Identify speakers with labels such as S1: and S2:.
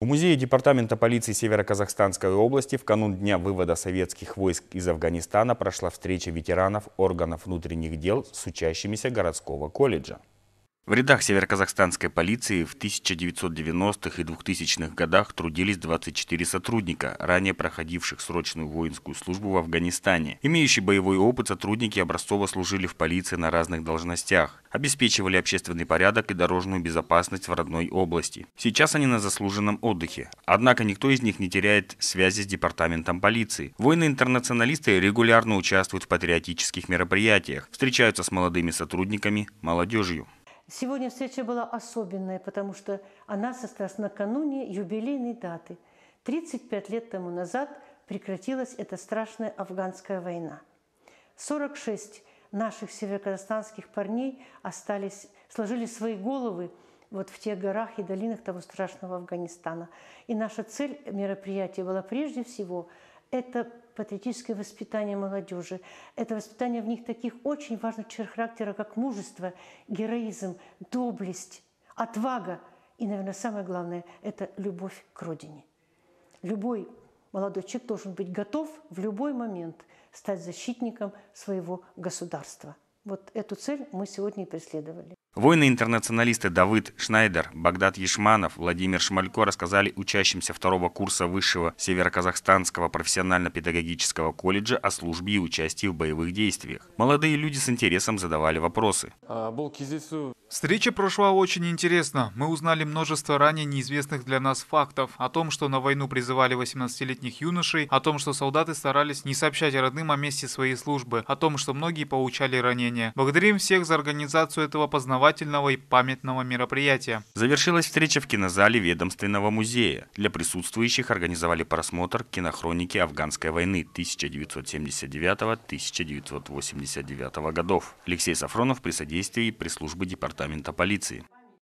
S1: В музее Департамента полиции Северо-Казахстанской области в канун дня вывода советских войск из Афганистана прошла встреча ветеранов органов внутренних дел с учащимися городского колледжа. В рядах североказахстанской полиции в 1990-х и 2000-х годах трудились 24 сотрудника, ранее проходивших срочную воинскую службу в Афганистане. Имеющие боевой опыт, сотрудники образцово служили в полиции на разных должностях, обеспечивали общественный порядок и дорожную безопасность в родной области. Сейчас они на заслуженном отдыхе, однако никто из них не теряет связи с департаментом полиции. Воины-интернационалисты регулярно участвуют в патриотических мероприятиях, встречаются с молодыми сотрудниками, молодежью.
S2: Сегодня встреча была особенная, потому что она состоялась накануне юбилейной даты. 35 лет тому назад прекратилась эта страшная афганская война. 46 наших североказахстанских парней остались, сложили свои головы вот в тех горах и долинах того страшного Афганистана. И наша цель мероприятия была прежде всего это патриотическое воспитание молодежи. Это воспитание в них таких очень важных черт характера, как мужество, героизм, доблесть, отвага. И, наверное, самое главное – это любовь к родине. Любой молодой человек должен быть готов в любой момент стать защитником своего государства – вот эту цель мы сегодня и преследовали.
S1: Воины-интернационалисты Давид Шнайдер, Багдад Ешманов, Владимир Шмалько рассказали учащимся второго курса Высшего Североказахстанского профессионально-педагогического колледжа о службе и участии в боевых действиях. Молодые люди с интересом задавали вопросы.
S3: А, Встреча прошла очень интересно. Мы узнали множество ранее неизвестных для нас фактов. О том, что на войну призывали 18-летних юношей, о том, что солдаты старались не сообщать родным о месте своей службы, о том, что многие получали ранения внимание. Благодарим всех за организацию этого познавательного и памятного мероприятия.
S1: Завершилась встреча в кинозале Ведомственного музея. Для присутствующих организовали просмотр кинохроники Афганской войны 1979-1989 годов. Алексей Сафронов при содействии пресс-службы Департамента полиции.